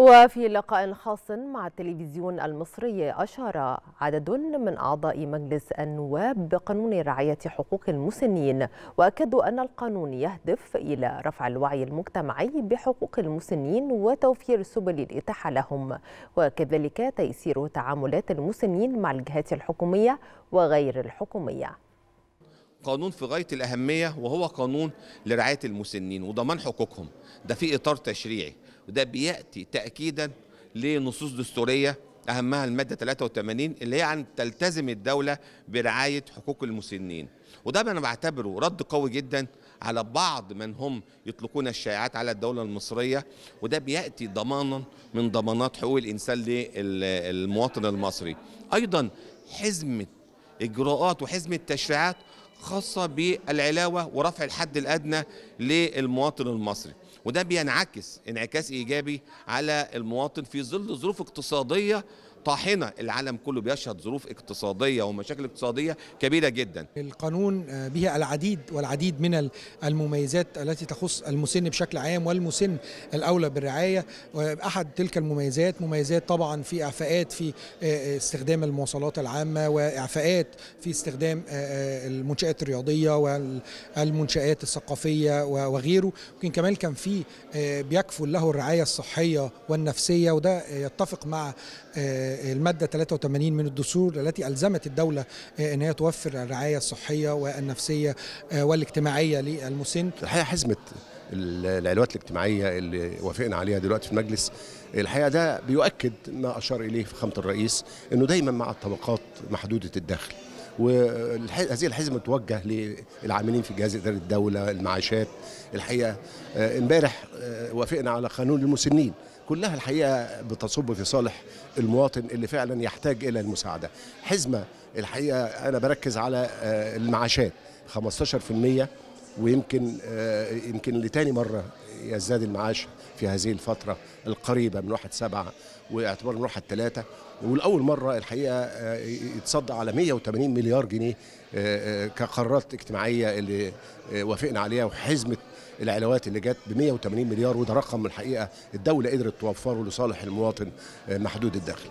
وفي لقاء خاص مع التلفزيون المصري أشار عدد من أعضاء مجلس النواب بقانون رعاية حقوق المسنين وأكدوا أن القانون يهدف إلى رفع الوعي المجتمعي بحقوق المسنين وتوفير سبل الإتاحة لهم وكذلك تيسير تعاملات المسنين مع الجهات الحكومية وغير الحكومية قانون في غايه الاهميه وهو قانون لرعايه المسنين وضمان حقوقهم ده في اطار تشريعي وده بياتي تاكيدا لنصوص دستوريه اهمها الماده 83 اللي هي عن تلتزم الدوله برعايه حقوق المسنين وده انا بعتبره رد قوي جدا على بعض من هم يطلقون الشائعات على الدوله المصريه وده بياتي ضمانا من ضمانات حقوق الانسان للمواطن المصري ايضا حزمه اجراءات وحزمه تشريعات خاصة بالعلاوة ورفع الحد الأدنى للمواطن المصري وده بينعكس انعكاس إيجابي على المواطن في ظل ظروف اقتصادية طاحنه العالم كله بيشهد ظروف اقتصاديه ومشاكل اقتصاديه كبيره جدا القانون آه، به العديد والعديد من المميزات التي تخص المسن بشكل عام والمسن الاولى بالرعايه احد تلك المميزات مميزات طبعا في اعفاءات في آه، آه، استخدام المواصلات العامه واعفاءات في استخدام المنشات الرياضيه والمنشات الثقافيه وغيره يمكن كمان كان في بيكفل له الرعايه الصحيه والنفسيه وده يتفق مع المادة 83 من الدستور التي ألزمت الدولة آه، أن هي توفر الرعاية الصحية والنفسية آه، والاجتماعية للمسن الحقيقة حزمة العلاوات الاجتماعية اللي وافقنا عليها دلوقتي في المجلس الحقيقة ده بيؤكد ما أشار إليه فخامة الرئيس أنه دايما مع الطبقات محدودة الدخل وهذه الحزمه توجه للعاملين في جهاز اداره الدوله المعاشات الحقيقه آه، امبارح آه، وافقنا على قانون المسنين كلها الحقيقه بتصب في صالح المواطن اللي فعلا يحتاج الى المساعده حزمه الحقيقه انا بركز على آه، المعاشات 15% ويمكن يمكن لتاني مره يزداد المعاش في هذه الفترة القريبة من 1 7 واعتبار من 1 3 والأول مرة الحقيقة آه، يتصدى على 180 مليار جنيه آه، آه، كقرارات اجتماعية اللي وافقنا عليها وحزمة العلاوات اللي جت ب 180 مليار وده رقم الحقيقة الدولة قدرت توفره لصالح المواطن محدود الدخل